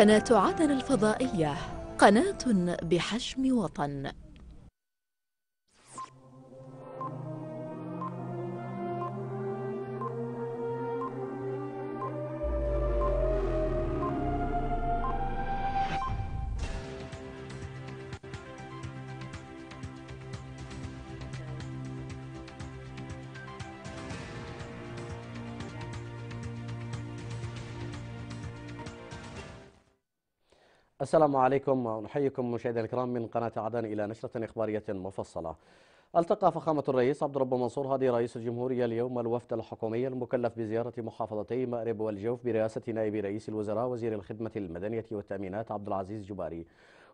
قناة عدن الفضائية قناة بحجم وطن السلام عليكم ونحييكم مشاهدينا الكرام من قناة عدن إلى نشرة إخبارية مفصلة التقى فخامة الرئيس عبد الرب منصور هادي رئيس الجمهورية اليوم الوفد الحكومي المكلف بزيارة محافظتي مأرب والجوف برئاسة نائب رئيس الوزراء وزير الخدمة المدنية والتأمينات عبد العزيز جباري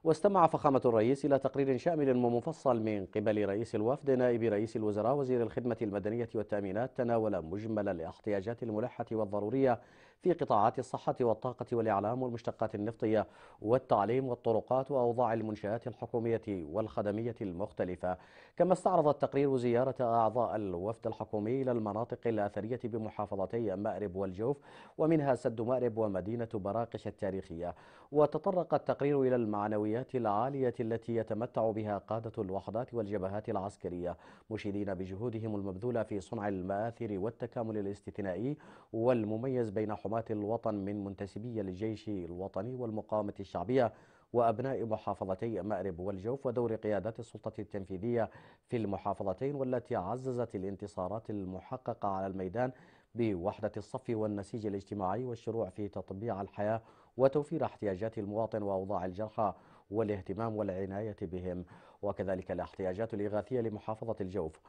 واستمع فخامة الرئيس إلى تقرير شامل ومفصل من قبل رئيس الوفد نائب رئيس الوزراء وزير الخدمة المدنية والتأمينات تناول مجمل الاحتياجات الملحة والضرورية في قطاعات الصحة والطاقة والإعلام والمشتقات النفطية والتعليم والطرقات وأوضاع المنشآت الحكومية والخدمية المختلفة كما استعرض التقرير زيارة أعضاء الوفد الحكومي إلى المناطق الأثرية بمحافظتي مأرب والجوف ومنها سد مأرب ومدينة براقش التاريخية وتطرق التقرير إلى المعنويات العالية التي يتمتع بها قادة الوحدات والجبهات العسكرية مشيدين بجهودهم المبذولة في صنع المآثر والتكامل الاستثنائي والمميز بين حماة الوطن من منتسبي الجيش الوطني والمقاومة الشعبية وأبناء محافظتي مأرب والجوف ودور قيادات السلطة التنفيذية في المحافظتين والتي عززت الانتصارات المحققة على الميدان بوحدة الصف والنسيج الاجتماعي والشروع في تطبيع الحياة وتوفير احتياجات المواطن وأوضاع الجرحى والاهتمام والعناية بهم وكذلك الاحتياجات الإغاثية لمحافظة الجوف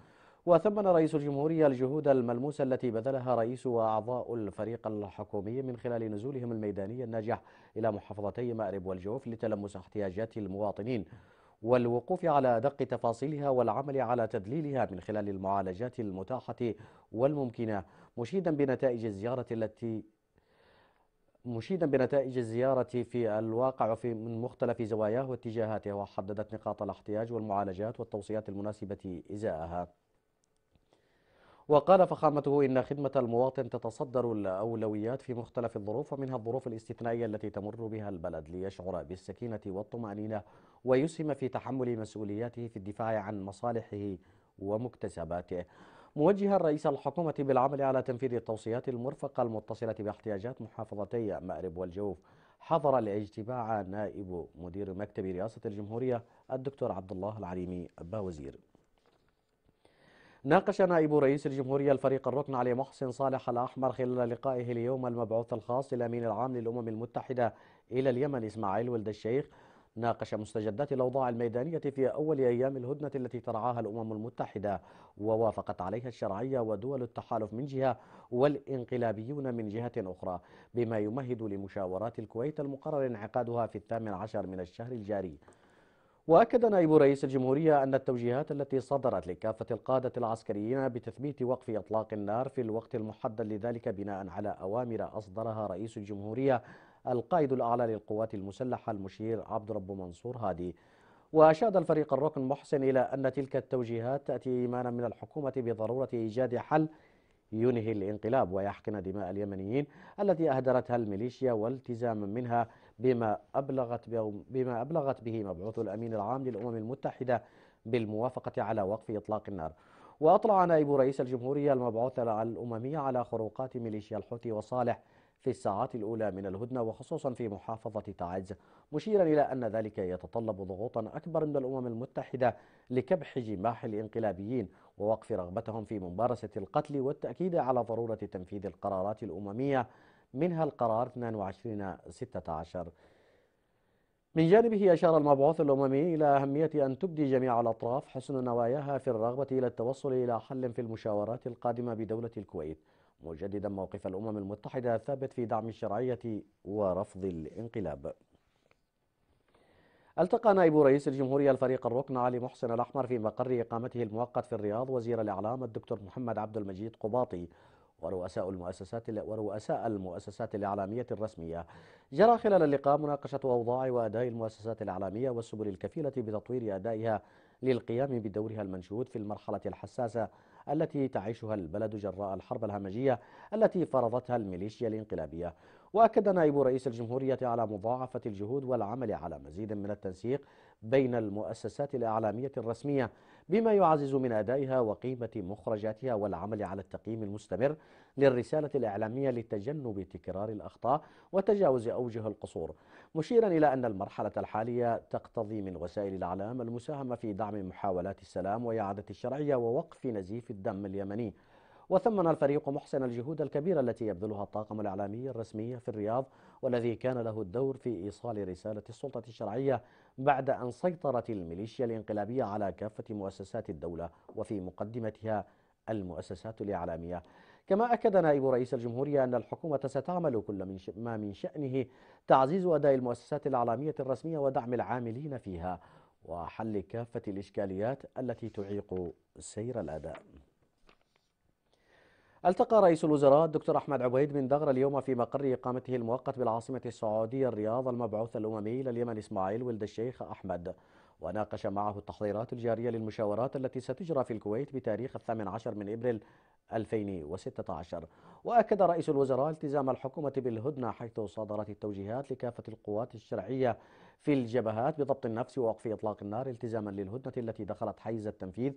وثمن رئيس الجمهورية الجهود الملموسة التي بذلها رئيس وأعضاء الفريق الحكومي من خلال نزولهم الميداني الناجح إلى محافظتي مأرب والجوف لتلمس احتياجات المواطنين والوقوف على أدق تفاصيلها والعمل على تدليلها من خلال المعالجات المتاحة والممكنة مشيدا بنتائج الزيارة التي مشيدا بنتائج الزيارة في الواقع في من مختلف زواياه واتجاهاته وحددت نقاط الاحتياج والمعالجات والتوصيات المناسبة إزاءها وقال فخامته إن خدمة المواطن تتصدر الأولويات في مختلف الظروف ومنها الظروف الاستثنائية التي تمر بها البلد ليشعر بالسكينة والطمأنينة ويسهم في تحمل مسؤولياته في الدفاع عن مصالحه ومكتسباته موجها رئيس الحكومة بالعمل على تنفيذ التوصيات المرفقة المتصلة باحتياجات محافظتي مأرب والجوف حضر الاجتماع نائب مدير مكتب رئاسة الجمهورية الدكتور عبد الله العليمي باوزير ناقش نائب رئيس الجمهورية الفريق الركن علي محسن صالح الأحمر خلال لقائه اليوم المبعوث الخاص للأمين العام للأمم المتحدة إلى اليمن إسماعيل ولد الشيخ ناقش مستجدات الأوضاع الميدانية في أول أيام الهدنة التي ترعاها الأمم المتحدة ووافقت عليها الشرعية ودول التحالف من جهة والإنقلابيون من جهة أخرى بما يمهد لمشاورات الكويت المقرر انعقادها في الثامن عشر من الشهر الجاري وأكد نائب رئيس الجمهورية أن التوجيهات التي صدرت لكافة القادة العسكريين بتثبيت وقف إطلاق النار في الوقت المحدد لذلك بناء على أوامر أصدرها رئيس الجمهورية القائد الأعلى للقوات المسلحة المشير عبد رب منصور هادي وأشاد الفريق الركن محسن إلى أن تلك التوجيهات تأتي إيمانا من الحكومة بضرورة إيجاد حل ينهي الانقلاب ويحقن دماء اليمنيين التي أهدرتها الميليشيا والتزاما منها بما أبلغت بما أبلغت به مبعوث الأمين العام للأمم المتحدة بالموافقة على وقف إطلاق النار وأطلع نائب رئيس الجمهورية المبعوث الأممي على خروقات ميليشيا الحوثي وصالح في الساعات الأولى من الهدنة وخصوصا في محافظة تعز مشيرا إلى أن ذلك يتطلب ضغوطا أكبر من الأمم المتحدة لكبح جماح الإنقلابيين ووقف رغبتهم في ممارسة القتل والتأكيد على ضرورة تنفيذ القرارات الأممية منها القرار 22 16 من جانبه أشار المبعوث الأممي إلى أهمية أن تبدي جميع الأطراف حسن نواياها في الرغبة إلى التوصل إلى حل في المشاورات القادمة بدولة الكويت مجددا موقف الأمم المتحدة الثابت في دعم الشرعية ورفض الانقلاب التقى نائب رئيس الجمهورية الفريق الركن علي محسن الأحمر في مقر إقامته المؤقت في الرياض وزير الإعلام الدكتور محمد عبد المجيد قباطي ورؤساء المؤسسات ورؤساء المؤسسات الإعلامية الرسمية جرى خلال اللقاء مناقشة أوضاع وأداء المؤسسات الإعلامية والسبل الكفيلة بتطوير أدائها للقيام بدورها المنشود في المرحلة الحساسة التي تعيشها البلد جراء الحرب الهمجية التي فرضتها الميليشيا الانقلابية وأكد نائب رئيس الجمهورية على مضاعفة الجهود والعمل على مزيد من التنسيق بين المؤسسات الإعلامية الرسمية بما يعزز من أدائها وقيمة مخرجاتها والعمل على التقييم المستمر للرسالة الإعلامية لتجنب تكرار الأخطاء وتجاوز أوجه القصور مشيرا إلى أن المرحلة الحالية تقتضي من وسائل الإعلام المساهمة في دعم محاولات السلام وإعادة الشرعية ووقف نزيف الدم اليمني وثمن الفريق محسن الجهود الكبيرة التي يبذلها الطاقم الإعلامي الرسمي في الرياض والذي كان له الدور في إيصال رسالة السلطة الشرعية بعد أن سيطرت الميليشيا الانقلابية على كافة مؤسسات الدولة وفي مقدمتها المؤسسات الإعلامية كما أكد نائب رئيس الجمهورية أن الحكومة ستعمل كل من ما من شأنه تعزيز أداء المؤسسات الإعلامية الرسمية ودعم العاملين فيها وحل كافة الإشكاليات التي تعيق سير الأداء التقى رئيس الوزراء الدكتور أحمد عبيد بن دغر اليوم في مقر إقامته المؤقت بالعاصمة السعودية الرياض المبعوث الأممي لليمن إسماعيل ولد الشيخ أحمد وناقش معه التحضيرات الجارية للمشاورات التي ستجرى في الكويت بتاريخ الثامن عشر من إبريل 2016 وأكد رئيس الوزراء التزام الحكومة بالهدنة حيث صادرت التوجيهات لكافة القوات الشرعية في الجبهات بضبط النفس ووقف إطلاق النار التزاما للهدنة التي دخلت حيز التنفيذ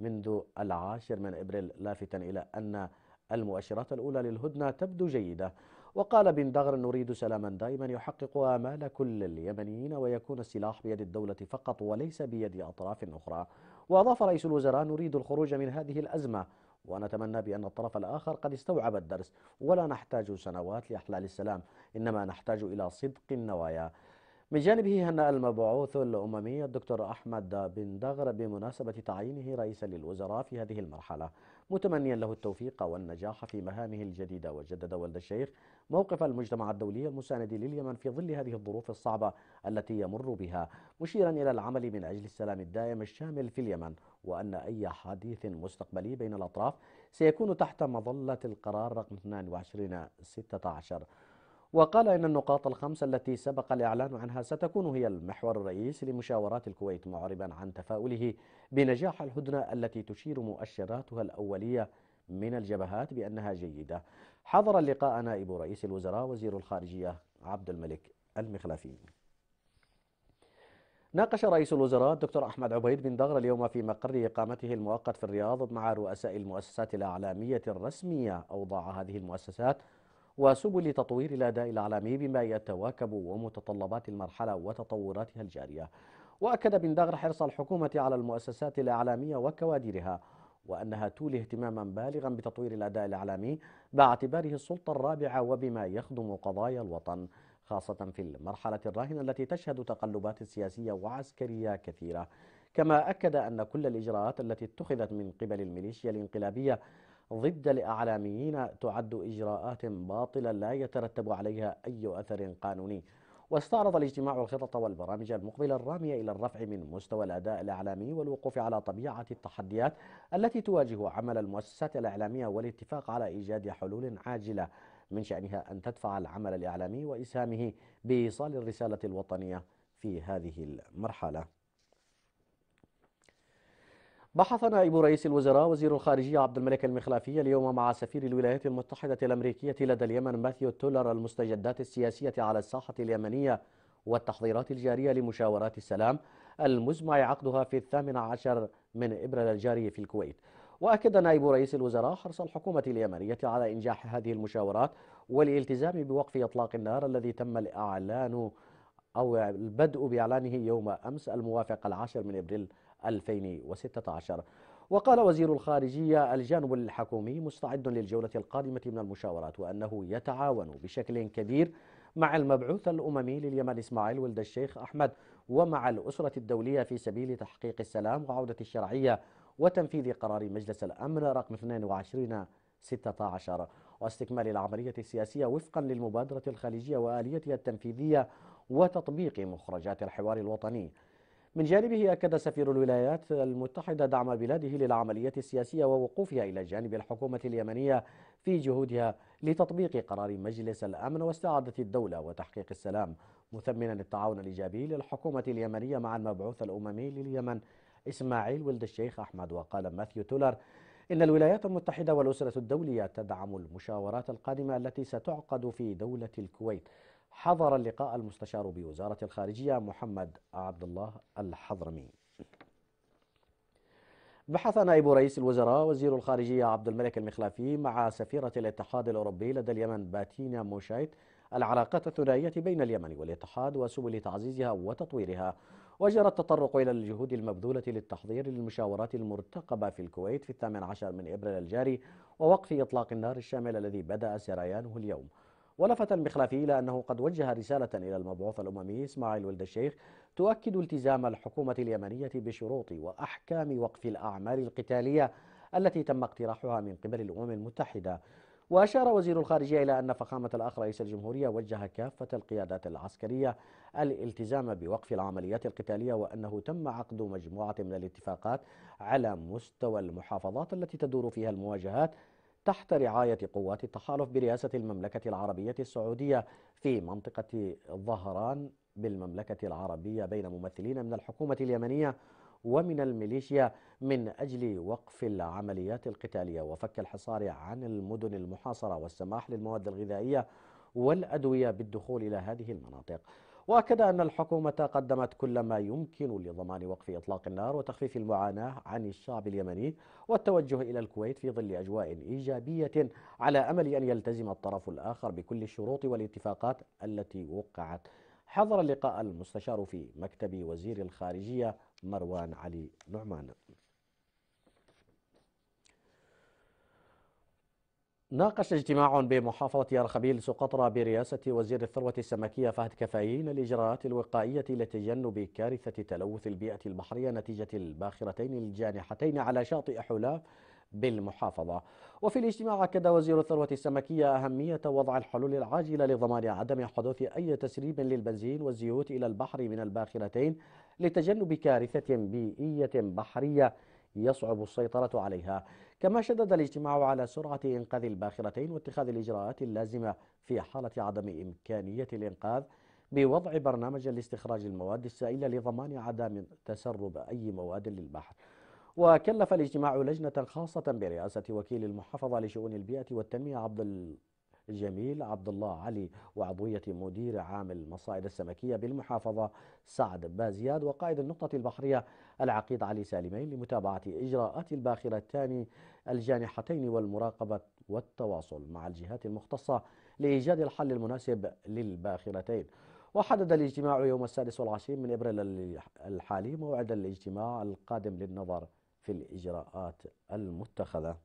منذ العاشر من إبريل لافتا إلى أن المؤشرات الأولى للهدنة تبدو جيدة وقال بن دغر نريد سلاما دائما يحقق آمال كل اليمنيين ويكون السلاح بيد الدولة فقط وليس بيد أطراف أخرى وأضاف رئيس الوزراء نريد الخروج من هذه الأزمة ونتمنى بأن الطرف الآخر قد استوعب الدرس ولا نحتاج سنوات لإحلال السلام إنما نحتاج إلى صدق النوايا من جانبه هنأ المبعوث الأممي الدكتور أحمد بن دغر بمناسبة تعيينه رئيسا للوزراء في هذه المرحلة متمنيا له التوفيق والنجاح في مهامه الجديدة وجدد ولد الشيخ موقف المجتمع الدولي المساند لليمن في ظل هذه الظروف الصعبة التي يمر بها مشيرا إلى العمل من أجل السلام الدائم الشامل في اليمن وأن أي حديث مستقبلي بين الأطراف سيكون تحت مظلة القرار رقم 22 16 وقال إن النقاط الخمسة التي سبق الإعلان عنها ستكون هي المحور الرئيسي لمشاورات الكويت معربا عن تفاؤله بنجاح الهدنة التي تشير مؤشراتها الأولية من الجبهات بأنها جيدة حضر اللقاء نائب رئيس الوزراء وزير الخارجية عبد الملك المخلفي ناقش رئيس الوزراء الدكتور أحمد عبيد بن دغر اليوم في مقر إقامته المؤقت في الرياض مع رؤساء المؤسسات الأعلامية الرسمية أوضاع هذه المؤسسات وسبل تطوير الأداء العالمي بما يتواكب ومتطلبات المرحلة وتطوراتها الجارية وأكد بن دغر حرص الحكومة على المؤسسات الإعلامية وكوادرها وأنها تولي اهتماما بالغا بتطوير الأداء الإعلامي باعتباره السلطة الرابعة وبما يخدم قضايا الوطن خاصة في المرحلة الراهنة التي تشهد تقلبات سياسية وعسكرية كثيرة كما أكد أن كل الإجراءات التي اتخذت من قبل الميليشيا الانقلابية ضد الإعلاميين تعد إجراءات باطلة لا يترتب عليها أي أثر قانوني واستعرض الاجتماع الخطط والبرامج المقبلة الرامية إلى الرفع من مستوى الأداء الإعلامي والوقوف على طبيعة التحديات التي تواجه عمل المؤسسات الإعلامية والاتفاق على إيجاد حلول عاجلة من شأنها أن تدفع العمل الإعلامي وإسهامه بإيصال الرسالة الوطنية في هذه المرحلة بحث نائب رئيس الوزراء وزير الخارجية عبد الملك المخلافي اليوم مع سفير الولايات المتحدة الأمريكية لدى اليمن ماثيو تولر المستجدات السياسية على الساحة اليمنية والتحضيرات الجارية لمشاورات السلام المزمع عقدها في الثامن عشر من إبريل الجاري في الكويت وأكد نائب رئيس الوزراء حرص الحكومة اليمنية على إنجاح هذه المشاورات والالتزام بوقف إطلاق النار الذي تم الإعلان أو البدء بإعلانه يوم أمس الموافق العاشر من إبريل 2016 وقال وزير الخارجية الجانب الحكومي مستعد للجولة القادمة من المشاورات وأنه يتعاون بشكل كبير مع المبعوث الأممي لليمن إسماعيل ولد الشيخ أحمد ومع الأسرة الدولية في سبيل تحقيق السلام وعودة الشرعية وتنفيذ قرار مجلس الأمن رقم 22 16 واستكمال العملية السياسية وفقا للمبادرة الخليجية وآليتها التنفيذية وتطبيق مخرجات الحوار الوطني من جانبه أكد سفير الولايات المتحدة دعم بلاده للعملية السياسية ووقوفها إلى جانب الحكومة اليمنية في جهودها لتطبيق قرار مجلس الأمن واستعادة الدولة وتحقيق السلام مثمنا التعاون الإيجابي للحكومة اليمنية مع المبعوث الأممي لليمن إسماعيل ولد الشيخ أحمد وقال ماثيو تولر إن الولايات المتحدة والأسرة الدولية تدعم المشاورات القادمة التي ستعقد في دولة الكويت حضر اللقاء المستشار بوزارة الخارجية محمد عبد الله الحضرمي بحث نائب رئيس الوزراء وزير الخارجية عبد الملك المخلافي مع سفيرة الاتحاد الأوروبي لدى اليمن باتينا موشايت العلاقات الثنائية بين اليمن والاتحاد وسبل تعزيزها وتطويرها وجرى التطرق إلى الجهود المبذولة للتحضير للمشاورات المرتقبة في الكويت في الثامن عشر من إبريل الجاري ووقف إطلاق النار الشامل الذي بدأ سريانه اليوم ولفت المخلافي إلى أنه قد وجه رسالة إلى المبعوث الأممي إسماعيل ولد الشيخ تؤكد التزام الحكومة اليمنية بشروط وأحكام وقف الأعمال القتالية التي تم اقتراحها من قبل الأمم المتحدة وأشار وزير الخارجية إلى أن فخامة الأخ رئيس الجمهورية وجه كافة القيادات العسكرية الالتزام بوقف العمليات القتالية وأنه تم عقد مجموعة من الاتفاقات على مستوى المحافظات التي تدور فيها المواجهات تحت رعاية قوات التحالف برئاسة المملكة العربية السعودية في منطقة ظهران بالمملكة العربية بين ممثلين من الحكومة اليمنية ومن الميليشيا من أجل وقف العمليات القتالية وفك الحصار عن المدن المحاصرة والسماح للمواد الغذائية والأدوية بالدخول إلى هذه المناطق واكد ان الحكومه قدمت كل ما يمكن لضمان وقف اطلاق النار وتخفيف المعاناه عن الشعب اليمني والتوجه الى الكويت في ظل اجواء ايجابيه على امل ان يلتزم الطرف الاخر بكل الشروط والاتفاقات التي وقعت حضر اللقاء المستشار في مكتب وزير الخارجيه مروان علي نعمان ناقش اجتماع بمحافظة أرخبيل سقطرى برئاسة وزير الثروة السمكية فهد كفايين الإجراءات الوقائية لتجنب كارثة تلوث البيئة البحرية نتيجة الباخرتين الجانحتين على شاطئ حلاف بالمحافظة وفي الاجتماع أكد وزير الثروة السمكية أهمية وضع الحلول العاجلة لضمان عدم حدوث أي تسريب للبنزين والزيوت إلى البحر من الباخرتين لتجنب كارثة بيئية بحرية يصعب السيطرة عليها كما شدد الاجتماع على سرعة إنقاذ الباخرتين واتخاذ الإجراءات اللازمة في حالة عدم إمكانية الإنقاذ بوضع برنامج لاستخراج المواد السائلة لضمان عدم تسرب أي مواد للبحر وكلف الاجتماع لجنة خاصة برئاسة وكيل المحافظة لشؤون البيئة والتنمية عبد الجميل عبد الله علي وعضوية مدير عام المصائد السمكية بالمحافظة سعد بازياد وقائد النقطة البحرية العقيد علي سالمين لمتابعة إجراءات الباخرتان الجانحتين والمراقبة والتواصل مع الجهات المختصة لإيجاد الحل المناسب للباخرتين وحدد الاجتماع يوم السادس والعشرين من إبريل الحالي موعد الاجتماع القادم للنظر في الإجراءات المتخذة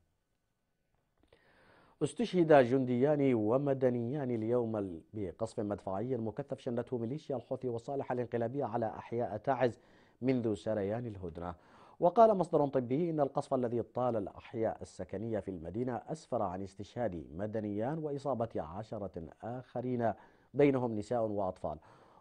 استشهد جنديان ومدنيان اليوم بقصف مدفعي مكثف شنته ميليشيا الحوثي والصالحة الانقلابية على أحياء تعز منذ سريان الهدنة وقال مصدر طبي إن القصف الذي طال الأحياء السكنية في المدينة أسفر عن استشهاد مدنيان وإصابة عشرة آخرين بينهم نساء وأطفال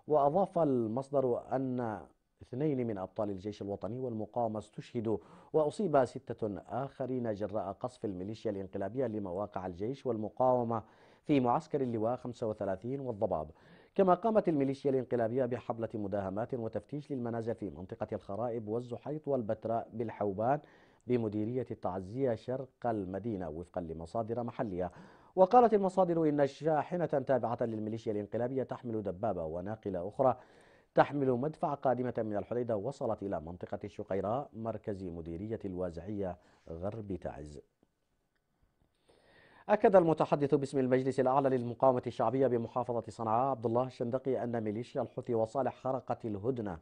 وأضاف المصدر أن اثنين من أبطال الجيش الوطني والمقاومة استشهدوا وأصيب ستة آخرين جراء قصف الميليشيا الانقلابية لمواقع الجيش والمقاومة في معسكر اللواء 35 والضباب كما قامت الميليشيا الانقلابية بحبلة مداهمات وتفتيش للمنازل في منطقة الخرائب والزحيط والبتراء بالحوبان بمديرية التعزية شرق المدينة وفقا لمصادر محلية وقالت المصادر إن شاحنة تابعة للميليشيا الانقلابية تحمل دبابة وناقلة أخرى تحمل مدفع قادمة من الحديدة وصلت إلى منطقة الشقيراء مركز مديرية الوازعية غرب تعز أكد المتحدث باسم المجلس الأعلى للمقاومة الشعبية بمحافظة صنعاء عبد الله الشندقي أن ميليشيا الحوثي وصالح خرقت الهدنة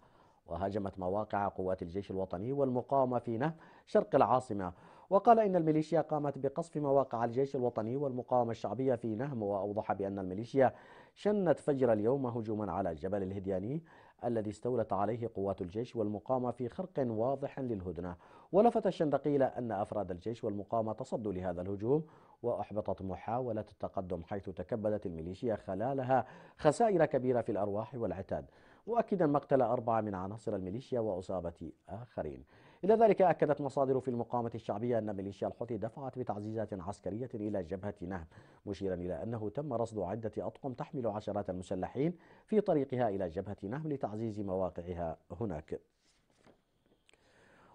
وهاجمت مواقع قوات الجيش الوطني والمقاومة في نهب شرق العاصمة وقال إن الميليشيا قامت بقصف مواقع الجيش الوطني والمقاومة الشعبية في نهم وأوضح بأن الميليشيا شنت فجر اليوم هجوما على جبل الهدياني الذي استولت عليه قوات الجيش والمقاومة في خرق واضح للهدنة ولفت الشندقي إلى أن أفراد الجيش والمقاومة تصدوا لهذا الهجوم وأحبطت محاولة التقدم حيث تكبدت الميليشيا خلالها خسائر كبيرة في الأرواح والعتاد مؤكدا مقتل أربعة من عناصر الميليشيا وأصابة آخرين إلى ذلك أكدت مصادر في المقاومة الشعبية أن ميليشيا الحوثي دفعت بتعزيزات عسكرية إلى جبهة نهم مشيرا إلى أنه تم رصد عدة أطقم تحمل عشرات المسلحين في طريقها إلى جبهة نهم لتعزيز مواقعها هناك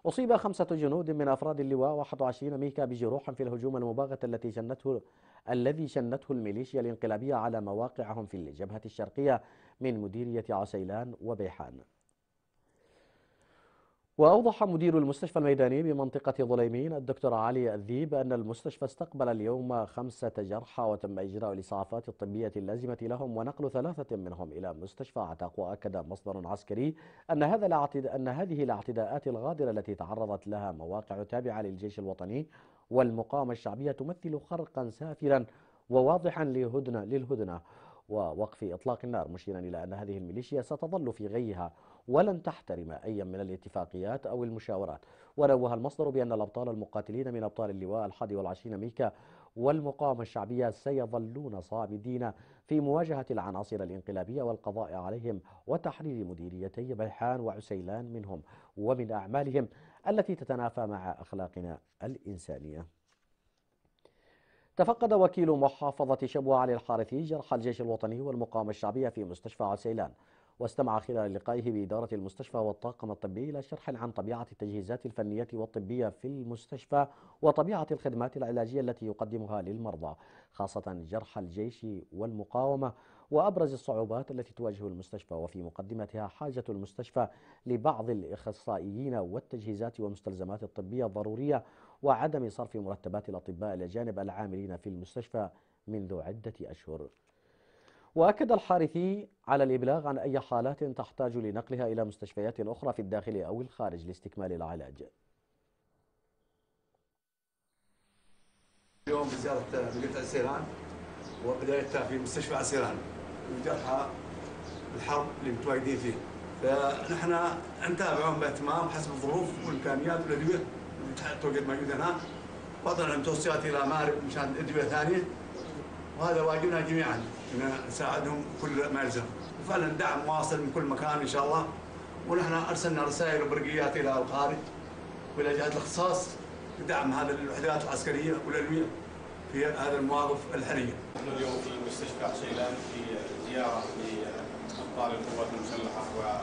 أصيب خمسة جنود من أفراد اللواء 21 ميكا بجروح في الهجوم المباغت التي شنته الذي شنته الميليشيا الانقلابية على مواقعهم في الجبهة الشرقية من مديرية عسيلان وبيحان وأوضح مدير المستشفى الميداني بمنطقة ظليمين الدكتور علي الذيب أن المستشفى استقبل اليوم خمسة جرحى وتم إجراء الإسعافات الطبية اللازمة لهم ونقل ثلاثة منهم إلى مستشفى عتاق وأكد مصدر عسكري أن هذا الاعتد... أن هذه الاعتداءات الغادرة التي تعرضت لها مواقع تابعة للجيش الوطني والمقاومة الشعبية تمثل خرقا سافرا وواضحا للهدنة ووقف إطلاق النار مشيرا إلى أن هذه الميليشيا ستظل في غيها ولن تحترم أي من الاتفاقيات أو المشاورات ونوه المصدر بأن الأبطال المقاتلين من أبطال اللواء الحادي والعشرين ميكا والمقاومة الشعبية سيظلون صامدين في مواجهة العناصر الانقلابية والقضاء عليهم وتحرير مديريتي بيحان وعسيلان منهم ومن أعمالهم التي تتنافى مع أخلاقنا الإنسانية تفقد وكيل محافظة شبوة علي الحارثي جرح الجيش الوطني والمقاومة الشعبية في مستشفى عسيلان واستمع خلال لقائه بإدارة المستشفى والطاقم الطبي إلى شرح عن طبيعة التجهيزات الفنية والطبية في المستشفى وطبيعة الخدمات العلاجية التي يقدمها للمرضى خاصة جرح الجيش والمقاومة وأبرز الصعوبات التي تواجه المستشفى وفي مقدمتها حاجة المستشفى لبعض الإخصائيين والتجهيزات والمستلزمات الطبية الضرورية وعدم صرف مرتبات الأطباء الأجانب العاملين في المستشفى منذ عدة أشهر وأكد الحارثي على الإبلاغ عن أي حالات تحتاج لنقلها إلى مستشفيات أخرى في الداخل أو الخارج لاستكمال العلاج اليوم بزيارة مدينة عسيران وبدايتها في مستشفى عسيران وجرحى الحرب اللي متواجدين فيه فنحن نتابعهم باتمام حسب الظروف والامكانيات والادويه مشان توجد موجود هنا وضعنا الى مارب مشان ادويه ثانيه وهذا واجبنا جميعا ان نساعدهم كل ما يلزم وفعلا دعم واصل من كل مكان ان شاء الله ونحن ارسلنا رسائل وبرقيات الى الخارج والى جهات الاختصاص لدعم هذه الوحدات العسكريه والعلميه في هذه المواقف الحرجه. نحن اليوم في مستشفى عسيلان في زياره لابطال القوات المسلحه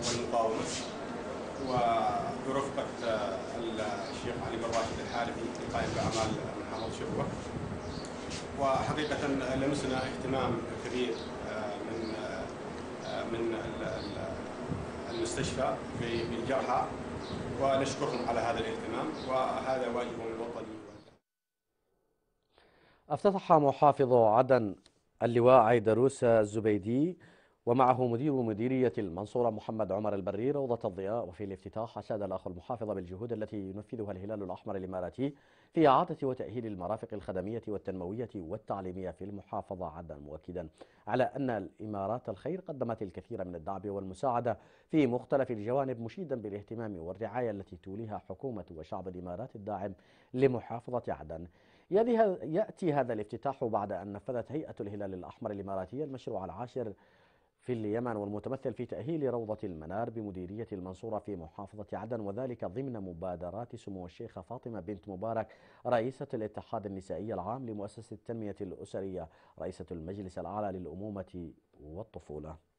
والمقاومه و العلم الراشد الحالمي القائم باعمال محافظ شبوه وحقيقه لمسنا اهتمام كبير آه، من آه، من المستشفى بالجرحى ونشكرهم على هذا الاهتمام وهذا واجب الوطني افتتح محافظ عدن اللواء عيدروس الزبيدي ومعه مدير مديرية المنصورة محمد عمر البري روضة الضياء وفي الافتتاح أشاد الأخ المحافظ بالجهود التي ينفذها الهلال الأحمر الإماراتي في إعادة وتأهيل المرافق الخدمية والتنموية والتعليمية في المحافظة عدا مؤكدا على أن الإمارات الخير قدمت الكثير من الدعم والمساعدة في مختلف الجوانب مشيدا بالاهتمام والرعاية التي توليها حكومة وشعب الإمارات الداعم لمحافظة عدن يأتي هذا الافتتاح بعد أن نفذت هيئة الهلال الأحمر الإماراتية المشروع العاشر في اليمن والمتمثل في تأهيل روضة المنار بمديرية المنصورة في محافظة عدن وذلك ضمن مبادرات سمو الشيخة فاطمة بنت مبارك رئيسة الاتحاد النسائي العام لمؤسسة التنمية الأسرية رئيسة المجلس الأعلى للأمومة والطفولة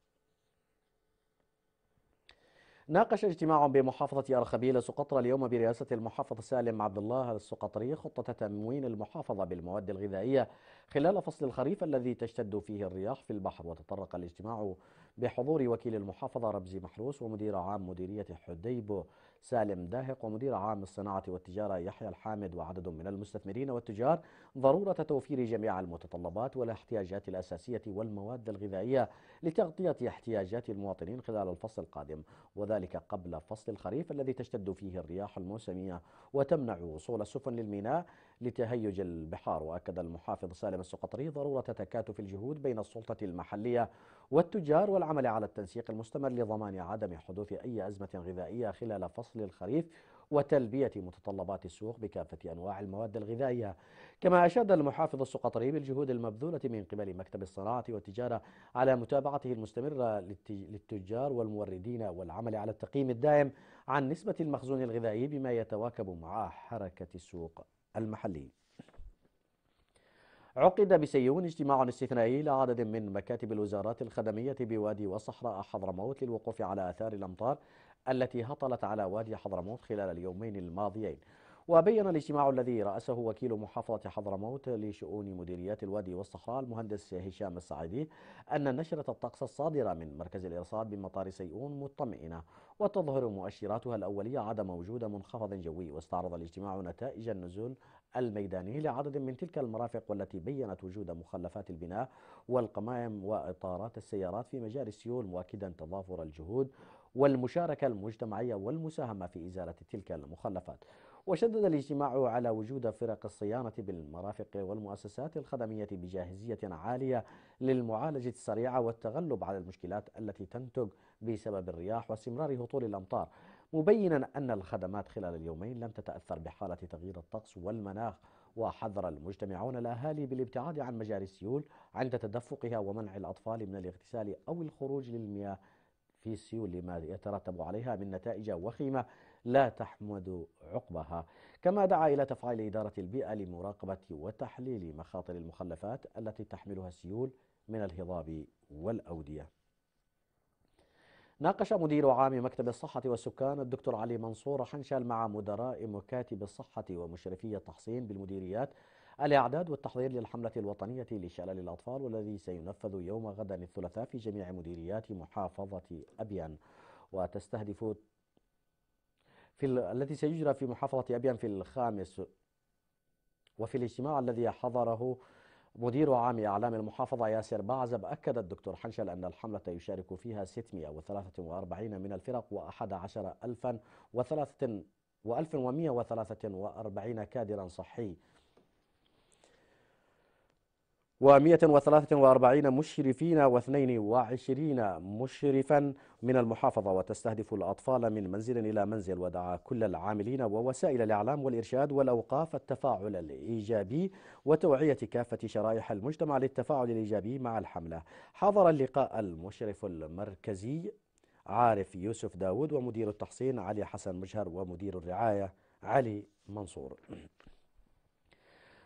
ناقش اجتماع بمحافظة أرخبيل سقطرى اليوم برئاسة المحافظ سالم عبد الله السقطري خطة تموين المحافظة بالمواد الغذائية خلال فصل الخريف الذي تشتد فيه الرياح في البحر وتطرق الاجتماع بحضور وكيل المحافظة ربزي محروس ومدير عام مديرية حديبو سالم داهق ومدير عام الصناعة والتجارة يحيى الحامد وعدد من المستثمرين والتجار ضرورة توفير جميع المتطلبات والاحتياجات الأساسية والمواد الغذائية لتغطية احتياجات المواطنين خلال الفصل القادم وذلك قبل فصل الخريف الذي تشتد فيه الرياح الموسمية وتمنع وصول السفن للميناء لتهيج البحار وأكد المحافظ سالم السقطري ضرورة تكاتف الجهود بين السلطة المحلية والتجار والعمل على التنسيق المستمر لضمان عدم حدوث أي أزمة غذائية خلال فصل الخريف وتلبية متطلبات السوق بكافة أنواع المواد الغذائية كما أشاد المحافظ السقطري بالجهود المبذولة من قبل مكتب الصناعة والتجارة على متابعته المستمرة للتجار والموردين والعمل على التقييم الدائم عن نسبة المخزون الغذائي بما يتواكب مع حركة السوق المحلي عقد بسيون اجتماع استثنائي لعدد من مكاتب الوزارات الخدمية بوادي وصحراء حضرموت للوقوف على آثار الأمطار التي هطلت على وادي حضرموت خلال اليومين الماضيين وبين الاجتماع الذي رأسه وكيل محافظة حضرموت لشؤون مديريات الوادي والصحراء المهندس هشام السعيدي أن نشرة الطقس الصادرة من مركز الإرصاد بمطار سيئون مطمئنة وتظهر مؤشراتها الأولية عدم وجود منخفض جوي واستعرض الاجتماع نتائج النزول الميداني لعدد من تلك المرافق والتي بينت وجود مخلفات البناء والقمائم وإطارات السيارات في مجاري السيول مؤكدا تضافر الجهود والمشاركة المجتمعية والمساهمة في إزالة تلك المخلفات وشدد الاجتماع على وجود فرق الصيانة بالمرافق والمؤسسات الخدمية بجاهزية عالية للمعالجة السريعة والتغلب على المشكلات التي تنتج بسبب الرياح واستمرار هطول الأمطار مبينا أن الخدمات خلال اليومين لم تتأثر بحالة تغيير الطقس والمناخ وحذر المجتمعون الأهالي بالابتعاد عن مجاري السيول عند تدفقها ومنع الأطفال من الاغتسال أو الخروج للمياه في السيول لما يترتب عليها من نتائج وخيمة لا تحمد عقبها كما دعا إلى تفعيل إدارة البيئة لمراقبة وتحليل مخاطر المخلفات التي تحملها السيول من الهضاب والأودية ناقش مدير عام مكتب الصحة والسكان الدكتور علي منصور حنشل مع مدراء مكاتب الصحة ومشرفي التحصين بالمديريات الإعداد والتحضير للحملة الوطنية لشلل الأطفال والذي سينفذ يوم غد الثلاثاء في جميع مديريات محافظة أبيان وتستهدف في التي سيجرى في محافظة أبيان في الخامس وفي الاجتماع الذي حضره مدير عام أعلام المحافظة ياسر بعزب أكد الدكتور حنشل أن الحملة يشارك فيها 643 من الفرق و 11 ألفا و1143 كادرا صحي و143 مشرفين و22 مشرفا من المحافظة وتستهدف الأطفال من منزل إلى منزل ودعا كل العاملين ووسائل الإعلام والإرشاد والأوقاف التفاعل الإيجابي وتوعية كافة شرائح المجتمع للتفاعل الإيجابي مع الحملة حضر اللقاء المشرف المركزي عارف يوسف داود ومدير التحصين علي حسن مجهر ومدير الرعاية علي منصور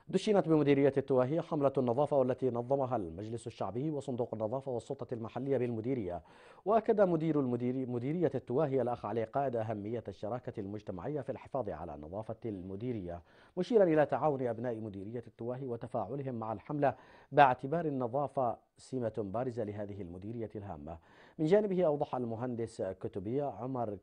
دشنت بمديرية التواهي حملة النظافة والتي نظمها المجلس الشعبي وصندوق النظافة والسلطة المحلية بالمديرية وأكد مدير المديري مديرية التواهي الأخ علي قائد أهمية الشراكة المجتمعية في الحفاظ على نظافة المديرية مشيرا إلى تعاون أبناء مديرية التواهي وتفاعلهم مع الحملة باعتبار النظافة سمة بارزة لهذه المديرية الهامة من جانبه أوضح المهندس كتبية عمر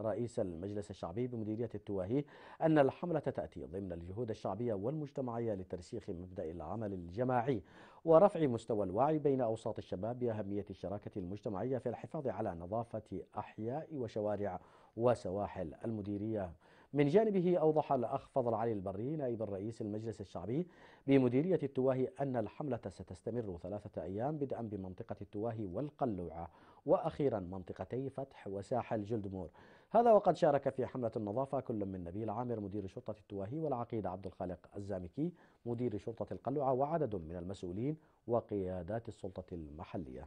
رئيس المجلس الشعبي بمديرية التواهي أن الحملة تأتي ضمن الجهود الشعبية والمجتمعية لترسيخ مبدأ العمل الجماعي ورفع مستوى الوعي بين أوساط الشباب بأهمية الشراكة المجتمعية في الحفاظ على نظافة أحياء وشوارع وسواحل المديرية من جانبه أوضح الأخ فضل علي البري نائب الرئيس المجلس الشعبي بمديرية التواهي أن الحملة ستستمر ثلاثة أيام بدءا بمنطقة التواهي والقلوعة وأخيرا منطقتي فتح وساحل جلدمور هذا وقد شارك في حملة النظافة كل من نبيل عامر مدير شرطة التواهي والعقيد عبد الخالق الزامكي مدير شرطة القلعة وعدد من المسؤولين وقيادات السلطة المحلية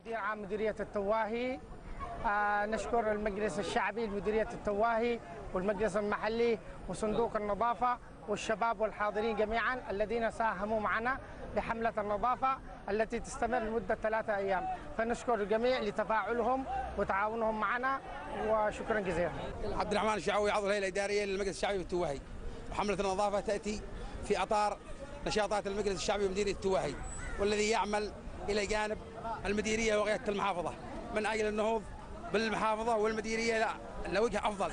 مدير عام مديرية التواهي آه نشكر المجلس الشعبي لمديرية التواهي والمجلس المحلي وصندوق النظافة والشباب والحاضرين جميعا الذين ساهموا معنا لحملة النظافة التي تستمر لمدة ثلاثة أيام فنشكر الجميع لتفاعلهم وتعاونهم معنا وشكرا جزيلا عبد الرحمن الشعوي عضو الهيئة الإدارية للمجلس الشعبي بالتوهي وحملة النظافة تأتي في أطار نشاطات المجلس الشعبي بمديرية التوهي والذي يعمل إلى جانب المديرية وقيادة المحافظة من أجل النهوض بالمحافظة والمديرية لوجه أفضل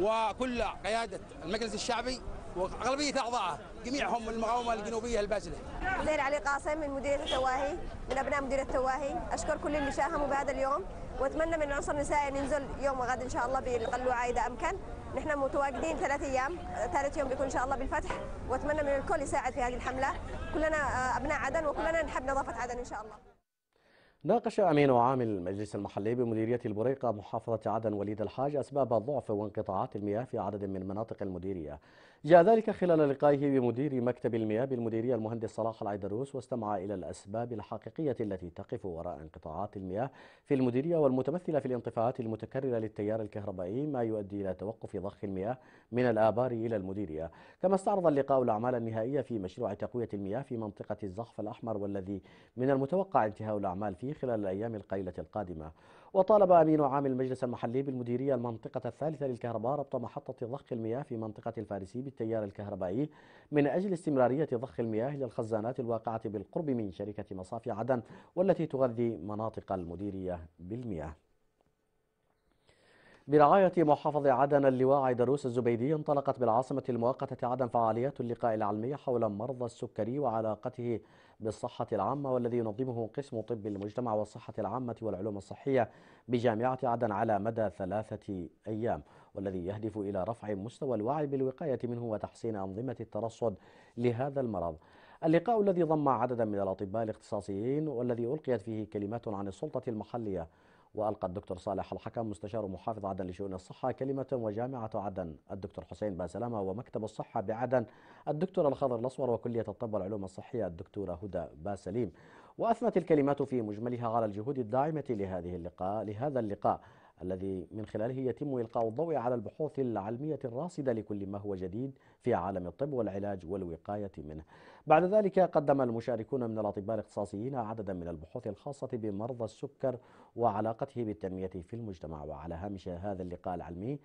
وكل قيادة المجلس الشعبي واغلبيه أعضاءها جميعهم من المقاومه الجنوبيه الباسلة زين علي قاسم من مديريه التواهي من ابناء مديريه التواهي، اشكر كل اللي شاهموا بهذا اليوم واتمنى من العنصر النسائي ننزل يوم وغد ان شاء الله بالاقل اذا امكن. نحن متواجدين ثلاث ايام، ثالث يوم بيكون ان شاء الله بالفتح واتمنى من الكل يساعد في هذه الحمله، كلنا ابناء عدن وكلنا نحب نظافه عدن ان شاء الله. ناقش أمين عام المجلس المحلي بمديرية البريقة محافظة عدن وليد الحاج أسباب ضعف وانقطاعات المياه في عدد من مناطق المديرية جاء ذلك خلال لقائه بمدير مكتب المياه بالمديرية المهندس صلاح العيدروس واستمع إلى الأسباب الحقيقية التي تقف وراء انقطاعات المياه في المديرية والمتمثلة في الانطفاءات المتكررة للتيار الكهربائي ما يؤدي إلى توقف ضخ المياه من الآبار إلى المديرية كما استعرض اللقاء الأعمال النهائية في مشروع تقوية المياه في منطقة الزحف الأحمر والذي من المتوقع انتهاء الأعمال فيه خلال الأيام القليلة القادمة وطالب أمين عام المجلس المحلي بالمديرية المنطقة الثالثة للكهرباء ربط محطة ضخ المياه في منطقة الفارسي بالتيار الكهربائي من أجل استمرارية ضخ المياه للخزانات الواقعة بالقرب من شركة مصافي عدن والتي تغذي مناطق المديرية بالمياه برعاية محافظ عدن اللواء عيدروس الزبيدي انطلقت بالعاصمة المؤقتة عدن فعاليات اللقاء العلمي حول مرضى السكري وعلاقته بالصحة العامة والذي ينظمه قسم طب المجتمع والصحة العامة والعلوم الصحية بجامعة عدن على مدى ثلاثة أيام والذي يهدف إلى رفع مستوى الوعي بالوقاية منه وتحسين أنظمة الترصد لهذا المرض اللقاء الذي ضم عددا من الأطباء الاختصاصيين والذي ألقيت فيه كلمات عن السلطة المحلية وألقى الدكتور صالح الحكم مستشار محافظ عدن لشؤون الصحة كلمة وجامعة عدن الدكتور حسين باسلامة ومكتب الصحة بعدن الدكتور الخضر الاصور وكلية الطب والعلوم الصحية الدكتورة هدى باسليم وأثنت الكلمات في مجملها على الجهود الداعمة لهذه اللقاء لهذا اللقاء الذي من خلاله يتم إلقاء الضوء على البحوث العلمية الراصدة لكل ما هو جديد في عالم الطب والعلاج والوقاية منه بعد ذلك قدم المشاركون من الأطباء الاختصاصيين عددا من البحوث الخاصة بمرضى السكر وعلاقته بالتنمية في المجتمع وعلى هامش هذا اللقاء العلمي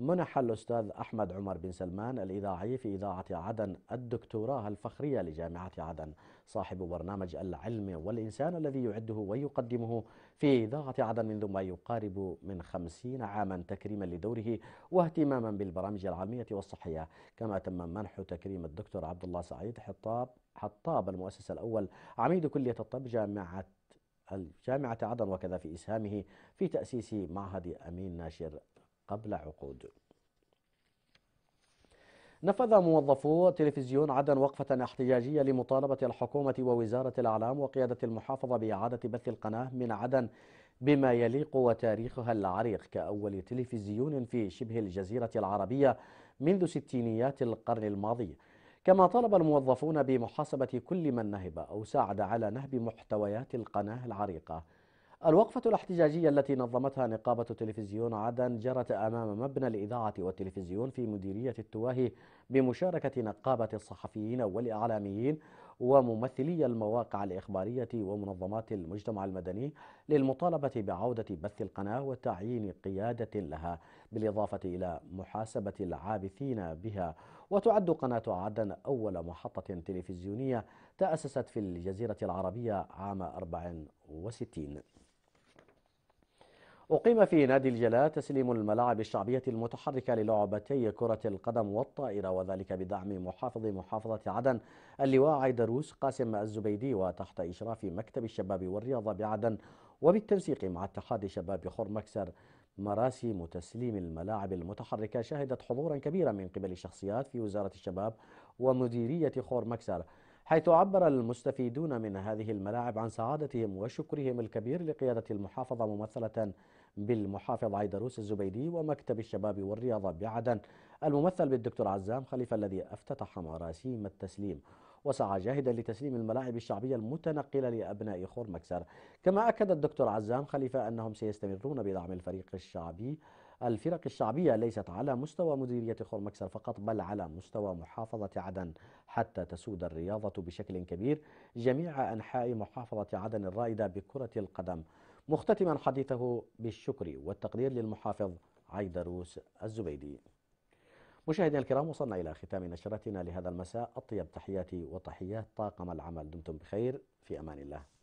منح الأستاذ أحمد عمر بن سلمان الإذاعي في إذاعة عدن الدكتوراه الفخرية لجامعة عدن صاحب برنامج العلم والإنسان الذي يعده ويقدمه في إذاعة عدن منذ ما يقارب من خمسين عاما تكريما لدوره واهتماما بالبرامج العلمية والصحية كما تم منح تكريم الدكتور عبد الله سعيد حطاب حطاب المؤسس الأول عميد كلية الطب جامعة الجامعة عدن وكذا في إسهامه في تأسيس معهد أمين ناشر قبل عقود نفذ موظفو تلفزيون عدن وقفة احتجاجية لمطالبة الحكومة ووزارة الأعلام وقيادة المحافظة بإعادة بث القناة من عدن بما يليق وتاريخها العريق كأول تلفزيون في شبه الجزيرة العربية منذ ستينيات القرن الماضي كما طالب الموظفون بمحاسبة كل من نهب أو ساعد على نهب محتويات القناة العريقة الوقفة الاحتجاجية التي نظمتها نقابة تلفزيون عدن جرت أمام مبنى الإذاعة والتلفزيون في مديرية التواهي بمشاركة نقابة الصحفيين والإعلاميين وممثلي المواقع الإخبارية ومنظمات المجتمع المدني للمطالبة بعودة بث القناة وتعيين قيادة لها بالإضافة إلى محاسبة العابثين بها وتعد قناة عدن أول محطة تلفزيونية تأسست في الجزيرة العربية عام 64 أقيم في نادي الجلاء تسليم الملاعب الشعبية المتحركة للعبتي كرة القدم والطائرة وذلك بدعم محافظ محافظة عدن اللواء عيدروس قاسم الزبيدي وتحت إشراف مكتب الشباب والرياضة بعدن وبالتنسيق مع اتحاد شباب مكسر مراسم تسليم الملاعب المتحركة شهدت حضورا كبيرا من قبل الشخصيات في وزارة الشباب ومديرية مكسر حيث عبر المستفيدون من هذه الملاعب عن سعادتهم وشكرهم الكبير لقيادة المحافظة ممثلة بالمحافظ عيدروس الزبيدي ومكتب الشباب والرياضة بعدن الممثل بالدكتور عزام خليفة الذي افتتح مراسيم التسليم وسعى جاهدا لتسليم الملاعب الشعبية المتنقلة لأبناء خور مكسر كما أكد الدكتور عزام خليفة أنهم سيستمرون بدعم الفريق الشعبي الفرق الشعبية ليست على مستوى مديرية خور مكسر فقط بل على مستوى محافظة عدن حتى تسود الرياضة بشكل كبير جميع أنحاء محافظة عدن الرائدة بكرة القدم مختتما حديثه بالشكر والتقدير للمحافظ عيدروس الزبيدي مشاهدينا الكرام وصلنا إلى ختام نشرتنا لهذا المساء أطيب تحياتي وتحيات طاقم العمل دمتم بخير في أمان الله